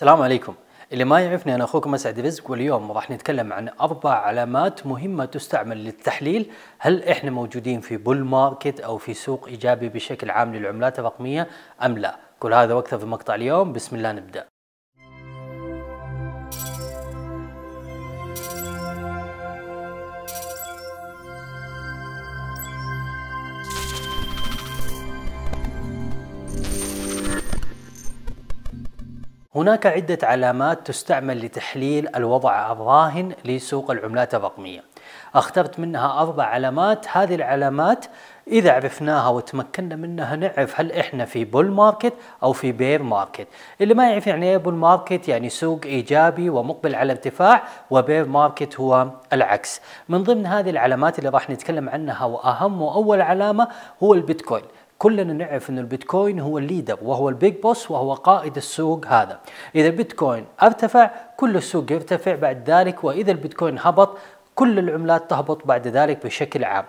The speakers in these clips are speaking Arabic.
السلام عليكم اللي ما يعرفني انا اخوكم اسعد رزق واليوم راح نتكلم عن اربع علامات مهمه تستعمل للتحليل هل احنا موجودين في بول ماركت او في سوق ايجابي بشكل عام للعملات الرقميه ام لا كل هذا واكثر في مقطع اليوم بسم الله نبدا هناك عدة علامات تستعمل لتحليل الوضع الراهن لسوق العملات الرقمية اخترت منها أربع علامات هذه العلامات إذا عرفناها وتمكنا منها نعرف هل إحنا في بول ماركت أو في بير ماركت اللي ما يعرف يعني إيه بول ماركت يعني سوق إيجابي ومقبل على ارتفاع وبير ماركت هو العكس من ضمن هذه العلامات اللي راح نتكلم عنها وأهم وأول علامة هو البيتكوين كلنا نعرف أن البيتكوين هو الليدر وهو البيج بوس وهو قائد السوق هذا إذا البيتكوين ارتفع كل السوق يرتفع بعد ذلك وإذا البيتكوين هبط كل العملات تهبط بعد ذلك بشكل عام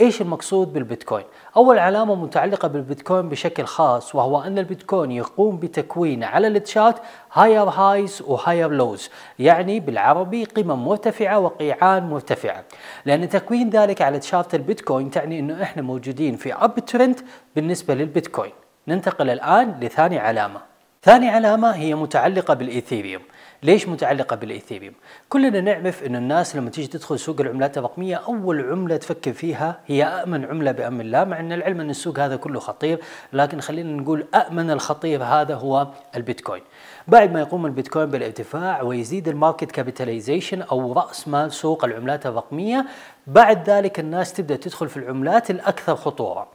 ايش المقصود بالبيتكوين؟ اول علامه متعلقه بالبيتكوين بشكل خاص وهو ان البيتكوين يقوم بتكوين على الاتشات هاير هايز وهاير لوز، يعني بالعربي قمم مرتفعه وقيعان مرتفعه، لان تكوين ذلك على تشارت البيتكوين تعني انه احنا موجودين في اب ترند بالنسبه للبيتكوين. ننتقل الان لثاني علامه. ثاني علامه هي متعلقه بالايثيريوم. ليش متعلقه بالايثيريوم؟ كلنا نعرف ان الناس لما تيجي تدخل سوق العملات الرقميه اول عمله تفكر فيها هي امن عمله بامن الله مع ان العلم ان السوق هذا كله خطير لكن خلينا نقول امن الخطير هذا هو البيتكوين. بعد ما يقوم البيتكوين بالارتفاع ويزيد الماركت كابيتاليزيشن او راس مال سوق العملات الرقميه بعد ذلك الناس تبدا تدخل في العملات الاكثر خطوره.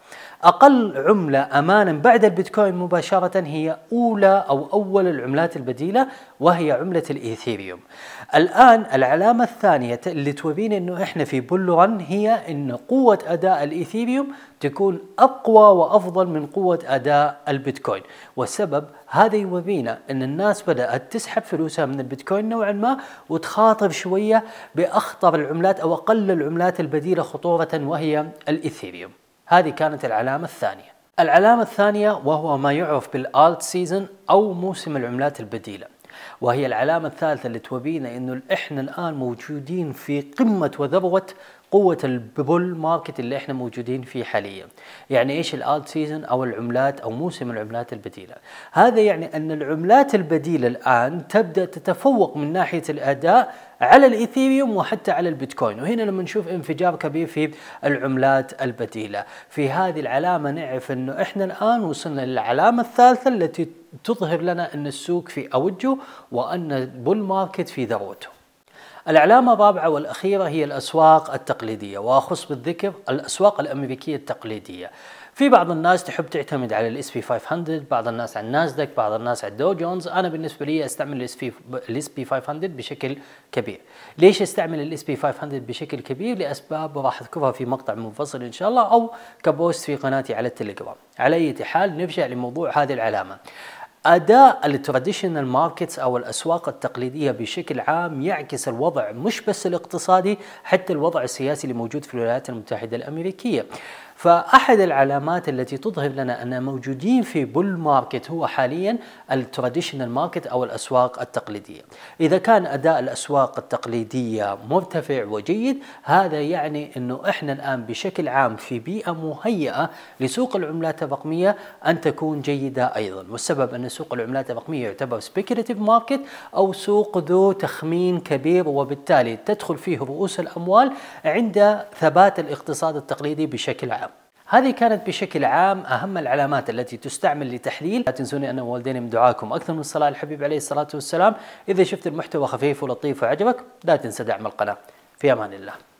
اقل عمله امانا بعد البيتكوين مباشره هي اولى او اول العملات البديله وهي عمله الايثيريوم. الان العلامه الثانيه اللي تورينا انه احنا في بول رن هي ان قوه اداء الايثيريوم تكون اقوى وافضل من قوه اداء البيتكوين، والسبب هذا يورينا ان الناس بدات تسحب فلوسها من البيتكوين نوعا ما وتخاطر شويه باخطر العملات او اقل العملات البديله خطوره وهي الايثيريوم. هذه كانت العلامه الثانيه. العلامه الثانيه وهو ما يعرف بالالت سيزون او موسم العملات البديله. وهي العلامة الثالثة اللي تورينا انه احنا الان موجودين في قمة وذروة قوة البول ماركت اللي احنا موجودين فيه حاليا يعني ايش الالت سيزون او العملات او موسم العملات البديلة هذا يعني ان العملات البديلة الان تبدأ تتفوق من ناحية الاداء على الايثيريوم وحتى على البيتكوين وهنا لما نشوف انفجار كبير في العملات البديلة في هذه العلامة نعرف انه احنا الان وصلنا للعلامة الثالثة التي تظهر لنا ان السوق في اوجه وان البول ماركت في ذروته العلامة الرابعة والأخيرة هي الأسواق التقليدية وأخص بالذكر الأسواق الأمريكية التقليدية في بعض الناس تحب تعتمد على الاس بي 500 بعض الناس على الناسداك بعض الناس على الدو جونز انا بالنسبه لي استعمل الاس بي الاس بي 500 بشكل كبير ليش استعمل الاس بي 500 بشكل كبير لاسباب راح اذكرها في مقطع منفصل ان شاء الله او كبوست في قناتي على التليجرام على اي حال نرجع لموضوع هذه العلامه اداء التراديشنال ماركتس او الاسواق التقليديه بشكل عام يعكس الوضع مش بس الاقتصادي حتى الوضع السياسي الموجود في الولايات المتحده الامريكيه فأحد العلامات التي تظهر لنا أن موجودين في بول ماركت هو حاليا التراديشنال ماركت أو الأسواق التقليدية إذا كان أداء الأسواق التقليدية مرتفع وجيد هذا يعني أنه إحنا الآن بشكل عام في بيئة مهيئة لسوق العملات الرقمية أن تكون جيدة أيضا والسبب أن سوق العملات الرقمية يعتبر سبيكيوليتيف ماركت أو سوق ذو تخمين كبير وبالتالي تدخل فيه رؤوس الأموال عند ثبات الاقتصاد التقليدي بشكل عام هذه كانت بشكل عام أهم العلامات التي تستعمل لتحليل لا تنسوني أن والديني من دعائكم أكثر من الصلاه الحبيب عليه الصلاة والسلام إذا شفت المحتوى خفيف ولطيف وعجبك لا تنسى دعم القناة في أمان الله